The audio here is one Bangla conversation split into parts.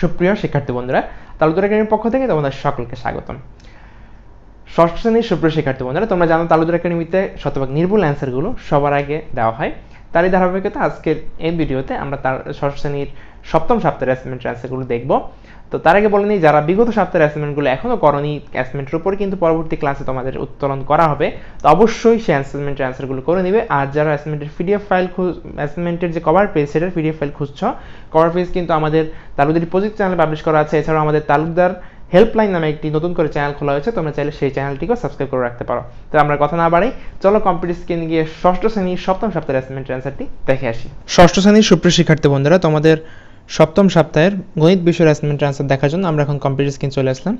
সুপ্রিয় শিক্ষার্থী বন্ধুরা তালুদার একাডেমির পক্ষ থেকে তোমাদের সকলকে স্বাগতম ষষ্ঠ শ্রেণীর সুপ্রিয় শিক্ষার্থী বন্ধুরা তোমরা জানো তালুদার একাডেমিতে শতভাগ নির্ভুল অ্যান্সারগুলো সবার আগে দেওয়া হয় তারই ধারাবাহিকতা আজকের এই ভিডিওতে আমরা তার ষষ্ঠ শ্রেণীর সপ্তম সপ্তাহের অ্যাসাইনমেন্ট অ্যান্সারগুলো দেখব তো তার আগে বলে নিই যারা বিগত সপ্তাহের অ্যাসাইনমেন্টগুলো এখনও করনি অ্যাসাইনমেন্টের উপর কিন্তু পরবর্তী ক্লাসে তোমাদের উত্তোলন করা হবে তো অবশ্যই সেই অ্যাসাইনমেন্টের অ্যান্সারগুলো করে নেবে আর যারা অ্যাসাইনমেন্টের পিডিএফ ফাইল খুঁজ অ্যাসাইনমেন্টের যে কভার পেজ সেটার পিডিএফ ফাইল খুঁজছ কভার পেজ কিন্তু আমাদের তালুকদারি প্রজেক্ট চ্যানেলে পাবলিশ করা আছে এছাড়াও আমাদের তালুকদার হেল্পলাইন নামে একটি নতুন করে চ্যানেল খোলা হয়েছে তোমরা চাইলে সেই চ্যানেলটিকেও সাবস্ক্রাইব করে রাখতে পারো তো আমরা কথা না বাড়াই চলো কম্পিউটার স্ক্রিন গিয়ে ষষ্ঠ শ্রেণীর সপ্তম সপ্তাহের অ্যাসাইনমেন্টের অ্যান্সারটি দেখে আসি ষষ্ঠ শ্রেণীর সুপ্রিয় শিক্ষার্থী বন্ধুরা তোমাদের সপ্তম সপ্তাহের গণিত বিষয়ের অ্যাসাইনমেন্ট অ্যান্সার দেখার জন্য আমরা এখন কম্পিউটার স্ক্রিন চলে আসলাম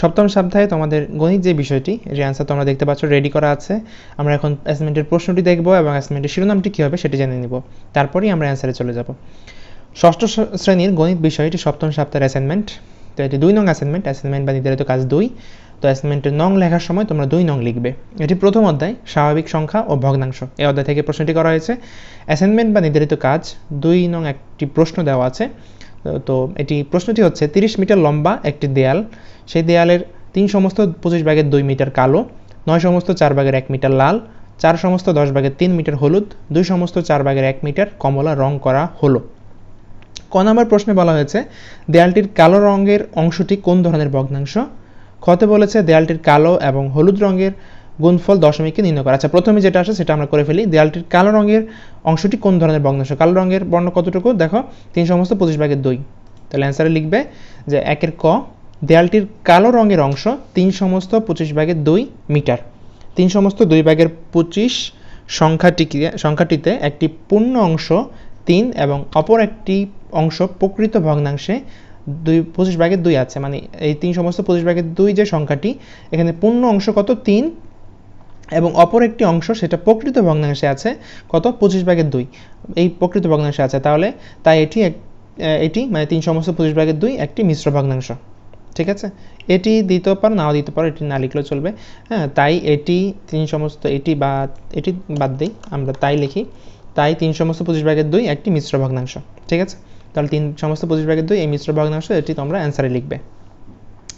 সপ্তম সপ্তাহে তোমাদের গণিত যে বিষয়টি যে অ্যান্সার তোমরা দেখতে পাচ্ছ রেডি করা আছে আমরা এখন অ্যাসাইনমেন্টের প্রশ্নটি দেখব এবং অ্যাসাইনমেন্টের শিরোনামটি কী হবে সেটি জেনে নিব তারপরেই আমরা অ্যান্সারে চলে যাব ষষ্ঠ শ্রেণীর গণিত বিষয়টি সপ্তম সপ্তাহের অ্যাসাইনমেন্ট তো এটি দুই নং অ্যাসাইনমেন্ট অ্যাসাইনমেন্ট বা নির্ধারিত কাজ দুই তো অ্যাসাইনমেন্টের নং লেখার সময় তোমরা দুই নং লিখবে এটি প্রথম অধ্যায় স্বাভাবিক সংখ্যা ও ভগ্নাংশ এই অধ্যায় থেকে প্রশ্নটি করা হয়েছে অ্যাসাইনমেন্ট বা নির্ধারিত কাজ দুই নং একটি প্রশ্ন দেওয়া আছে তো এটি প্রশ্নটি হচ্ছে তিরিশ মিটার লম্বা একটি দেয়াল সেই দেয়ালের তিন সমস্ত পঁচিশ ভাগের দুই মিটার কালো নয় সমস্ত চার ভাগের এক মিটার লাল চার সমস্ত দশ ভাগের তিন মিটার হলুদ দুই সমস্ত চার ভাগের এক মিটার কমলা রং করা হলো ক নম্বর প্রশ্নে বলা হয়েছে দেয়ালটির কালো রঙের অংশটি কোন ধরনের ভগ্নাংশ খতে বলেছে দেয়ালটির কালো এবং হলুদ রঙের গুণফল দশমিককে নির্ণয় করা আচ্ছা প্রথমে যেটা আসে সেটা আমরা করে ফেলি দেয়ালটির কালো রঙের অংশটি কোন ধরনের ভগ্নাংশ কালো রঙের বর্ণ কতটুকু দেখো তিন সমস্ত পঁচিশ ভাগের দুই তাহলে অ্যান্সারে লিখবে যে একের ক দেয়ালটির কালো রঙের অংশ তিন সমস্ত পঁচিশ ভাগের দুই মিটার তিন সমস্ত দুই ভাগের পঁচিশ সংখ্যাটিকে সংখ্যাটিতে একটি পূর্ণ অংশ তিন এবং অপর একটি অংশ প্রকৃত ভগ্নাংশে দুই পঁচিশ ভাগের দুই আছে মানে এই তিন সমস্ত পঁচিশ ভাগের দুই যে সংখ্যাটি এখানে পূর্ণ অংশ কত তিন এবং অপর একটি অংশ সেটা প্রকৃত ভগ্নাংশে আছে কত পঁচিশ ভাগের দুই এই প্রকৃত ভগ্নাংশে আছে তাহলে তাই এটি এটি মানে তিন সমস্ত পঁচিশ ভাগের দুই একটি মিশ্র ভগ্নাংশ ঠিক আছে এটি দিতে পারো নাও দিতে পারো এটি না লিখলেও চলবে হ্যাঁ তাই এটি তিন সমস্ত এটি বা এটি বাদ দিই আমরা তাই লিখি তাই তিন সমস্ত পঁচিশ ভাগের দুই একটি মিশ্র ভগ্নাংশ ঠিক আছে তাহলে তিন সমস্ত পঁচিশ ভাগের দুই এই মিশ্র ভগ্নাংশ এটি তোমরা অ্যান্সারে লিখবে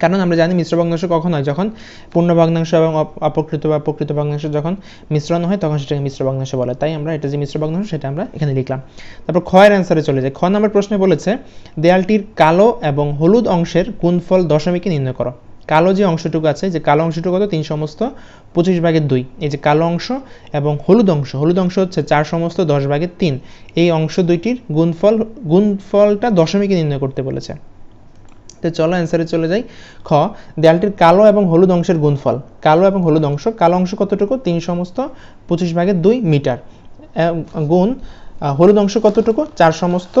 কারণ আমরা জানি মিশ্র ভগ্নাংশ কখন হয় যখন পূর্ণ ভগ্নাংশ এবং অপকৃত বা প্রকৃত ভগ্নাংশ যখন মিশ্রণ হয় তখন সেটাকে মিশ্র ভগ্নাংশ বলে তাই আমরা এটা যে মিশ্র ভগ্নাংশ সেটা আমরা এখানে লিখলাম তারপর ক্ষয়ের অ্যান্সারে চলে যায় খ নম্বর প্রশ্নে বলেছে দেয়ালটির কালো এবং হলুদ অংশের গুণফল দশমিকে নির্ণয় করো কালো যে অংশটুকু আছে যে কালো অংশটুকু কত তিন সমস্ত পঁচিশ ভাগের দুই এই যে কালো অংশ এবং হলুদ অংশ হলুদ অংশ হচ্ছে চার সমস্ত দশ ভাগের তিন এই অংশ দুইটির গুণফল গুণফলটা দশমিকে নির্ণয় করতে বলেছে তো চলো অ্যান্সারে চলে যাই খ দেয়ালটির কালো এবং হলুদ অংশের গুণফল কালো এবং হলুদ অংশ কালো অংশ কতটুকু তিন সমস্ত পঁচিশ ভাগের দুই মিটার গুণ হলুদ অংশ কতটুকু চার সমস্ত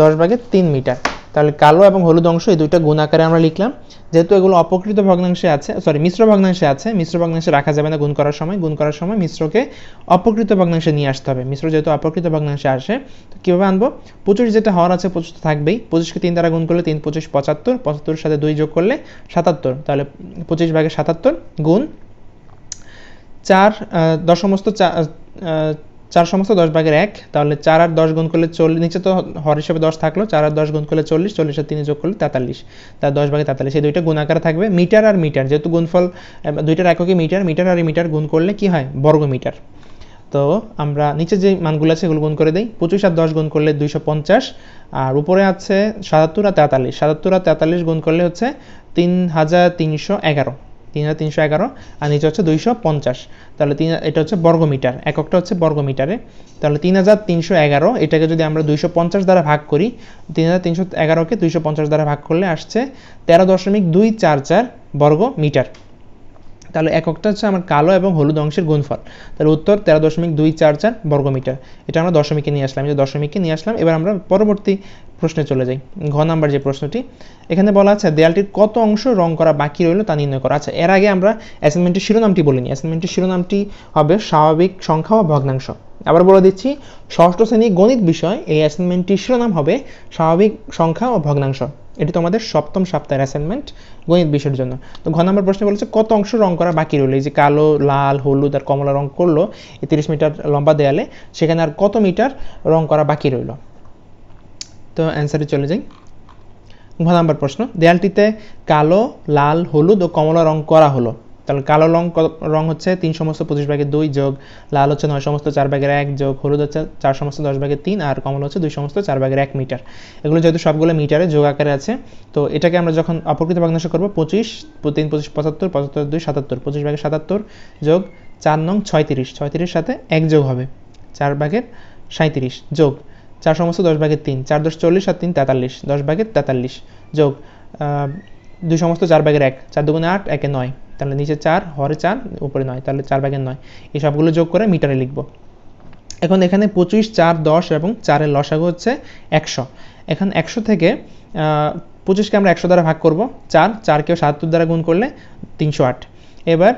দশ ভাগের তিন মিটার তাহলে কালো এবং হলুদ অংশ এই দুইটা গুণ আকারে আমরা লিখলাম যেহেতু এগুলো অপকৃত ভগ্নাংশে আছে সরি মিশ্র ভগ্নাংশে আছে মিশ্র ভগ্নাংশে রাখা যাবে না গুণ করার সময় গুণ করার সময় মিশ্রকে অপকৃত ভগ্নাংশে নিয়ে আসতে হবে মিশ্র যেহেতু অপকৃত ভগ্নাংশে আসে তো কীভাবে আনবো পঁচিশ যেটা হওয়ার আছে পঁচিশ তো থাকবেই পঁচিশকে তিন দ্বারা গুণ করলে তিন পঁচিশ পঁচাত্তর পঁচাত্তর সাথে দুই যোগ করলে সাতাত্তর তাহলে পঁচিশ ভাগে সাতাত্তর গুণ চার দশমস্ত চার চার সমস্ত দশ ভাগের এক তাহলে চার আর দশ গুণ করলে চল্লিশ নিচে তো হর হিসেবে দশ থাকলো চার আর দশ গুণ করলে চল্লিশ চল্লিশ আর তিনে যোগ করলে তেতাল্লিশ তার দশ ভাগে তেতাল্লিশ এই দুইটা গুণ আকারে থাকবে মিটার আর মিটার যেহেতু গুণফল দুইটার এককে মিটার মিটার আর মিটার গুণ করলে কি হয় বর্গ মিটার তো আমরা নিচে যে মানগুলো আছে সেগুলো গুণ করে দিই পঁচিশ আর দশ গুণ করলে দুইশো পঞ্চাশ আর উপরে আছে সাতাত্তর আর তেতাল্লিশ সাতাত্তর আর তেতাল্লিশ গুণ করলে হচ্ছে তিন হাজার তিনশো এগারো তিন হাজার তিনশো এগারো আর নিচে হচ্ছে দুইশো পঞ্চাশ তাহলে তিন এটা হচ্ছে বর্গমিটার এককটা হচ্ছে বর্গমিটারে তাহলে তিন হাজার তিনশো এগারো এটাকে যদি আমরা দুইশো পঞ্চাশ দ্বারা ভাগ করি তিন হাজার তিনশো এগারোকে দুইশো পঞ্চাশ দ্বারা ভাগ করলে আসছে তেরো দশমিক দুই চার চার বর্গ মিটার তাহলে এককটা হচ্ছে আমার কালো এবং হলুদ অংশের গুণফল তাহলে উত্তর তেরো দশমিক দুই চার চার বর্গমিটার এটা আমরা দশমিকে নিয়ে আসলাম যে দশমিকে নিয়ে আসলাম এবার আমরা পরবর্তী প্রশ্নে চলে যাই ঘ নাম্বার যে প্রশ্নটি এখানে বলা আছে দেয়ালটির কত অংশ রং করা বাকি রইল তা নির্ণয় করা আছে আচ্ছা, এর আগে আমরা অ্যাসাইনমেন্টের শিরোনামটি বলিনি অ্যাসাইনমেন্টের শিরোনামটি হবে স্বাভাবিক সংখ্যা বা ভগ্নাংশ আবার বলে দিচ্ছি ষষ্ঠ শ্রেণী গণিত বিষয় এই অ্যাসাইনমেন্টটির শিরোনাম হবে স্বাভাবিক সংখ্যা ও ভগ্নাংশ এটি তোমাদের সপ্তম সপ্তাহের অ্যাসাইনমেন্ট গণিত বিষয়ের জন্য তো ঘ নম্বর প্রশ্নে বলেছে কত অংশ রং করা বাকি রইল এই যে কালো লাল হলুদ আর কমলা রং করলো এই তিরিশ মিটার লম্বা দেয়ালে সেখানে আর কত মিটার রং করা বাকি রইল তো অ্যান্সারে চলে যাই ঘ নম্বর প্রশ্ন দেয়ালটিতে কালো লাল হলুদ ও কমলা রং করা হলো তাহলে কালো রং রং হচ্ছে তিন সমস্ত পঁচিশ ভাগের দুই যোগ লাল হচ্ছে নয় সমস্ত চার ভাগের এক যোগ হলুদ হচ্ছে চার সমস্ত দশ ভাগের তিন আর কমল হচ্ছে দুই সমস্ত চার ভাগের এক মিটার এগুলো যেহেতু সবগুলো মিটারে যোগ আকারে আছে তো এটাকে আমরা যখন অপকৃত ভগ্নাংশ করবো পঁচিশ তিন পঁচিশ পঁচাত্তর পঁচাত্তর দুই সাতাত্তর পঁচিশ ভাগের সাতাত্তর যোগ চার নং ছয়ত্রিশ ছয়ত্রিশ সাথে এক যোগ হবে চার ভাগের সাঁত্রিশ যোগ চার সমস্ত দশ ভাগের তিন চার দশ চল্লিশ আর তিন তেতাল্লিশ দশ ভাগের তেতাল্লিশ যোগ দুই সমস্ত চার ভাগের এক চার দুগুণে আট একে নয় তাহলে নিচে চার হরে চার উপরে নয় তাহলে চার ভাগের নয় এই সবগুলো যোগ করে মিটারে লিখব এখন এখানে পঁচিশ চার দশ এবং চারের লসাগ হচ্ছে একশো এখন একশো থেকে পঁচিশকে আমরা একশো দ্বারা ভাগ করব চার চারকেও সাতাত্তর দ্বারা গুণ করলে তিনশো আট এবার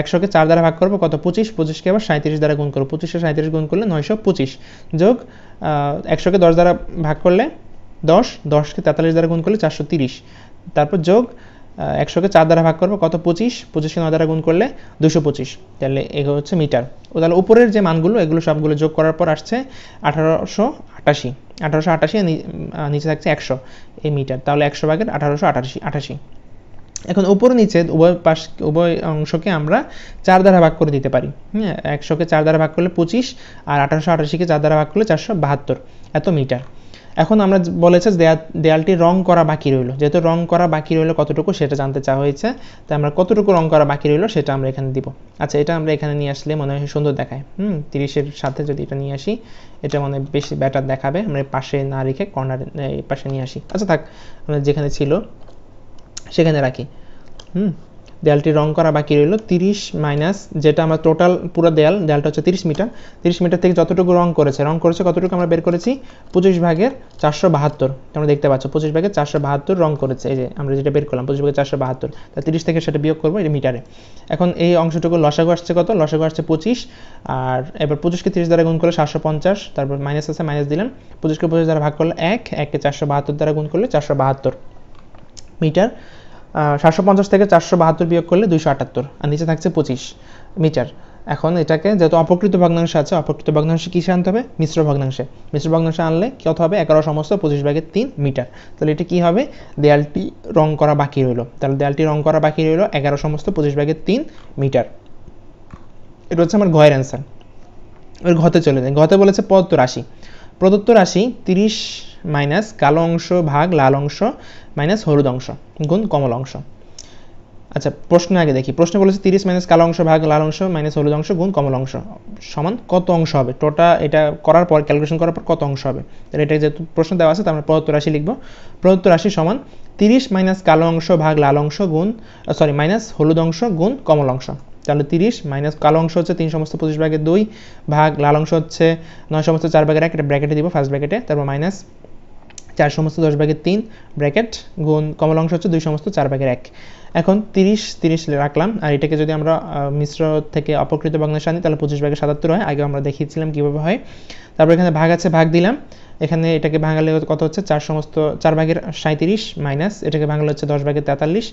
একশোকে চার দ্বারা ভাগ করবো কত পঁচিশ পঁচিশকে আবার সাঁত্রিশ দ্বারা গুণ করবো পঁচিশে সাঁত্রিশ গুণ করলে নয়শো পঁচিশ যোগ একশোকে দশ দ্বারা ভাগ করলে দশ দশকে তেতাল্লিশ দ্বারা গুণ করলে চারশো তিরিশ তারপর যোগ একশোকে চার দ্বারা ভাগ করবো কত পঁচিশ পঁচিশকে নয় দ্বারা গুণ করলে দুশো পঁচিশ তাহলে এগুলো হচ্ছে মিটার ও তাহলে উপরের যে মানগুলো এগুলো সবগুলো যোগ করার পর আসছে আঠারোশো আটাশি আঠারোশো আটাশি নিচে থাকছে একশো এই মিটার তাহলে একশো ভাগের আঠারোশো আটাশি আটাশি এখন উপর নিচে উভয় পাশ উভয় অংশকে আমরা চার দ্বারা ভাগ করে দিতে পারি হ্যাঁ একশোকে চার দ্বারা ভাগ করলে পঁচিশ আর আঠারোশো আটাশিকে চার দ্বারা ভাগ করলে চারশো বাহাত্তর এত মিটার এখন আমরা বলেছে দেয়ালটি রং করা বাকি রইল যেহেতু রং করা বাকি রইল কতটুকু সেটা জানতে চাওয়া হয়েছে তাই আমরা কতটুকু রং করা বাকি রইল সেটা আমরা এখানে দিব আচ্ছা এটা আমরা এখানে নিয়ে আসলে মনে হয় সুন্দর দেখায় হুম তিরিশের সাথে যদি এটা নিয়ে আসি এটা মানে বেশি ব্যাটার দেখাবে আমরা পাশে না রেখে কর্নার পাশে নিয়ে আসি আচ্ছা থাক আমরা যেখানে ছিল সেখানে রাখি হুম দেয়ালটি রং করা বাকি রইল তিরিশ মাইনাস যেটা আমার টোটাল পুরো দেয়াল দেয়ালটা হচ্ছে তিরিশ মিটার তিরিশ মিটার থেকে যতটুকু রং করেছে রং করেছে কতটুকু আমরা বের করেছি পঁচিশ ভাগের চারশো বাহাত্তর তোমরা দেখতে পাচ্ছ পঁচিশ ভাগের চারশো বাহাত্তর রং করেছে এই যে আমরা যেটা বের করলাম পঁচিশ ভাগের চারশো বাহাত্তর তা তিরিশ থেকে সেটা বিয়োগ করবো এটা মিটারে এখন এই অংশটুকু লসাগু আসছে কত লসাগু আসছে পঁচিশ আর এবার পঁচিশকে তিরিশ দ্বারা গুণ করলে সাতশো পঞ্চাশ তারপর মাইনাস আছে মাইনাস দিলাম পঁচিশকে পঁচিশ দ্বারা ভাগ করলে এক একে চারশো বাহাত্তর দ্বারা গুণ করলে চারশো বাহাত্তর মিটার সাতশো পঞ্চাশ থেকে চারশো বাহাত্তর বিয়োগ করলে দুইশো আটাত্তর আর নিচে থাকছে পঁচিশ মিটার এখন এটাকে যেহেতু অপকৃত ভগ্নাংশ আছে অপকৃত ভগ্নাংশে কী আনতে হবে মিশ্র ভগ্নাংশে মিশ্র ভগ্নাংশে আনলে কত হবে এগারো সমস্ত পঁচিশ ভাগের তিন মিটার তাহলে এটা কী হবে দেয়ালটি রং করা বাকি রইল তাহলে দেয়ালটি রং করা বাকি রইল এগারো সমস্ত পঁচিশ ভাগের তিন মিটার এটা হচ্ছে আমার ঘয়ের অ্যান্সার এবার ঘতে চলে যায় ঘতে বলেছে প্রদত্ত রাশি প্রদত্ত রাশি তিরিশ মাইনাস কালো অংশ ভাগ লাল অংশ মাইনাস হলুদ অংশ গুণ কমল অংশ আচ্ছা প্রশ্ন আগে দেখি প্রশ্ন বলেছে তিরিশ মাইনাস কালো অংশ ভাগ লাল অংশ মাইনাস হলুদ অংশ গুণ কমল অংশ সমান কত অংশ হবে টোটা এটা করার পর ক্যালকুলেশন করার পর কত অংশ হবে তাহলে এটা যেহেতু প্রশ্ন দেওয়া আছে তো আমরা প্রদত্ত রাশি লিখবো প্রদত্ত রাশি সমান তিরিশ মাইনাস কালো অংশ ভাগ লাল অংশ গুণ সরি মাইনাস হলুদ অংশ গুণ কমল অংশ তাহলে তিরিশ মাইনাস কালো অংশ হচ্ছে তিন সমস্ত পঁচিশ ভাগের দুই ভাগ লাল অংশ হচ্ছে নয় সমস্ত চার ভাগের এক এটা ব্র্যাকেটে দিব ফার্স্ট ব্র্যাকেটে তারপর মাইনাস চার সমস্ত দশ ভাগের তিন ব্র্যাকেট গুণ কমল অংশ হচ্ছে দুই সমস্ত চার ভাগের এক এখন তিরিশ তিরিশ রাখলাম আর এটাকে যদি আমরা মিশ্র থেকে অপকৃত বাংলাদেশ আনি তাহলে পঁচিশ ভাগে সাতাত্তর হয় আগে আমরা দেখিয়েছিলাম কীভাবে হয় তারপর এখানে ভাগ আছে ভাগ দিলাম এখানে এটাকে ভাঙালে কত হচ্ছে চার সমস্ত চার ভাগের সাঁত্রিশ মাইনাস এটাকে ভাঙালে হচ্ছে দশ ভাগের তেতাল্লিশ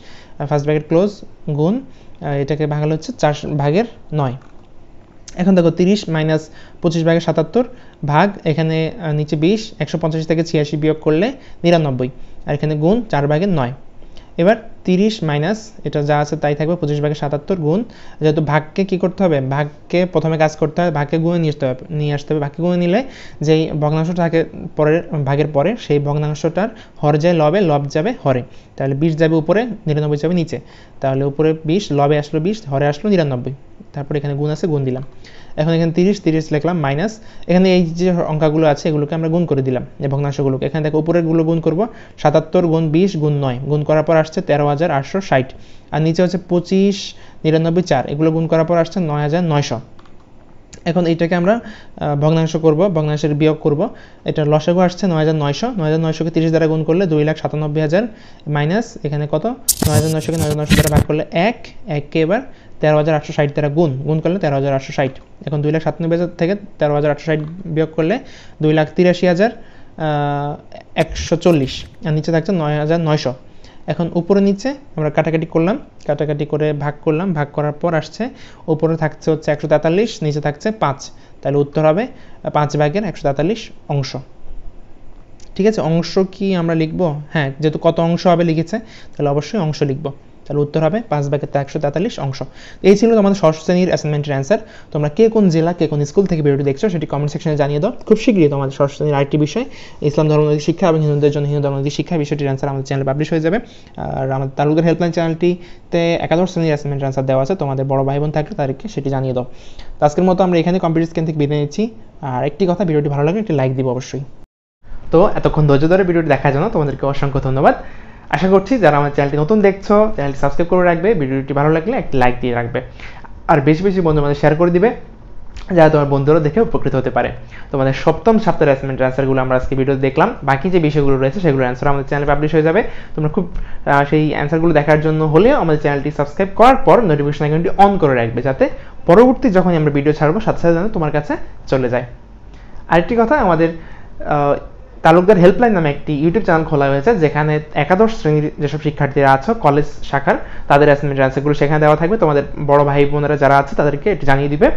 ফার্স্ট ভাগের ক্লোজ গুণ এটাকে ভাঙালে হচ্ছে চার ভাগের নয় এখন দেখো তিরিশ মাইনাস পঁচিশ ভাগে সাতাত্তর ভাগ এখানে নিচে বিশ একশো পঞ্চাশ থেকে ছিয়াশি বিয়োগ করলে নিরানব্বই আর এখানে গুণ চার ভাগে নয় এবার তিরিশ মাইনাস এটা যা আছে তাই থাকবে পঁচিশ ভাগে সাতাত্তর গুণ যেহেতু ভাগকে কি করতে হবে ভাগকে প্রথমে কাজ করতে হবে ভাগকে গুণে নিয়ে আসতে হবে নিয়ে আসতে হবে ভাগকে গুণে নিলে যেই ভগ্নাংশ থাকে পরের ভাগের পরে সেই ভগ্নাংশটার হর যায় লবে লব যাবে হরে তাহলে বিশ যাবে উপরে নিরানব্বই যাবে নিচে তাহলে উপরে বিশ লবে আসলো বিশ হরে আসলো নিরানব্বই তারপর এখানে গুণ আছে গুণ দিলাম এখন এখানে তিরিশ তিরিশ লিখলাম মাইনাস এখানে এই যে অঙ্কাগুলো আছে এগুলোকে আমরা গুণ করে দিলাম এই ভগ্নাংশগুলোকে এখানে দেখো উপরেরগুলো গুণ করবো সাতাত্তর গুণ বিশ গুণ নয় গুণ করার পর আসছে তেরো হাজার আটশো ষাট আর নিচে হচ্ছে পঁচিশ নিরানব্বই চার এগুলো গুণ করার পর আসছে নয় হাজার নয়শো এখন এইটাকে আমরা ভগ্নাংশ করব ভগ্নাংশের বিয়োগ করব এটা লসাগু আসছে নয় হাজার নয়শো নয় হাজার নয়শোকে তিরিশ দ্বারা গুণ করলে দুই লাখ সাতানব্বই হাজার মাইনাস এখানে কত নয় হাজার নয়শোকে নয় হাজার নয়শো দ্বারা ভাগ করলে এক এককে এবার তেরো হাজার আটশো ষাট দ্বারা গুণ গুণ করলে তেরো হাজার আটশো ষাট এখন দুই লাখ সাতানব্বই হাজার থেকে তেরো হাজার আটশো ষাট বিয়োগ করলে দুই লাখ তিরাশি হাজার একশো চল্লিশ আর নিচে থাকছে নয় হাজার নয়শো এখন উপরে নিচে আমরা কাটাকাটি করলাম কাটাকাটি করে ভাগ করলাম ভাগ করার পর আসছে উপরে থাকছে হচ্ছে একশো তেতাল্লিশ নিচে থাকছে পাঁচ তাহলে উত্তর হবে পাঁচ ভাগের একশো তেতাল্লিশ অংশ ঠিক আছে অংশ কি আমরা লিখব হ্যাঁ যেহেতু কত অংশ হবে লিখেছে তাহলে অবশ্যই অংশ লিখব তাহলে উত্তর হবে পাঁচ বাঘের একশো তেতাল্লিশ অংশ এই ছিল তোমাদের ষষ্ঠ শ্রেণীর অ্যাসাইনমেন্টের অ্যান্সার তোমরা কে কোন জেলা কে কোন স্কুল থেকে ভিডিওটি দেখছো সেটি কমেন্ট সেকশনে জানিয়ে দাও খুব শীঘ্রই তোমাদের ষষ্ঠ শ্রেণীর আরেকটি বিষয় ইসলাম ধর্মনৈতিক শিক্ষা এবং হিন্দুদের জন্য হিন্দু ধর্মনৈতিক শিক্ষা বিষয়টির অ্যান্সার আমাদের চ্যানেলে পাবলিশ হয়ে যাবে আর আমাদের তালুকের হেল্পলাইন চ্যানেলটিতে একাদশ শ্রেণীর অ্যাসাইনমেন্টের অ্যান্সার দেওয়া আছে তোমাদের বড় ভাই বোন থাকলে তাদেরকে সেটি জানিয়ে দাও আজকের মতো আমরা এখানে কম্পিউটার স্ক্রিন থেকে বিদায় নিচ্ছি আর একটি কথা ভিডিওটি ভালো লাগে একটি লাইক দিব অবশ্যই তো এতক্ষণ ধৈর্য ধরে ভিডিওটি দেখার জন্য তোমাদেরকে অসংখ্য ধন্যবাদ আশা করছি যারা আমার চ্যানেলটি নতুন দেখছো চ্যানেলটি সাবস্ক্রাইব করে রাখবে ভিডিওটি ভালো লাগলে একটি লাইক দিয়ে রাখবে আর বেশি বেশি বন্ধু আমাদের শেয়ার করে দিবে যারা তোমার বন্ধুরা দেখে উপকৃত হতে পারে তোমাদের সপ্তম সপ্তাহের অ্যাসাইনমেন্টের অ্যান্সারগুলো আমরা আজকে ভিডিও দেখলাম বাকি যে বিষয়গুলো রয়েছে সেগুলো অ্যান্সার আমাদের চ্যানেলে পাবলিশ হয়ে যাবে তোমরা খুব সেই অ্যান্সারগুলো দেখার জন্য হলে আমাদের চ্যানেলটি সাবস্ক্রাইব করার পর নোটিফিকেশন আইকনটি অন করে রাখবে যাতে পরবর্তী যখনই আমরা ভিডিও ছাড়বো সাথে সাথে যেন তোমার কাছে চলে যায় আরেকটি কথা আমাদের তালুকদার হেল্পলাইন নামে একটি ইউটিউব চ্যানেল খোলা হয়েছে যেখানে একাদশ শ্রেণীর যেসব শিক্ষার্থীরা আছো কলেজ শাখার তাদের অ্যাসাইনমেন্ট অ্যান্সারগুলো সেখানে দেওয়া থাকবে তোমাদের বড় ভাই বোনেরা যারা আছে তাদেরকে এটি জানিয়ে দিবে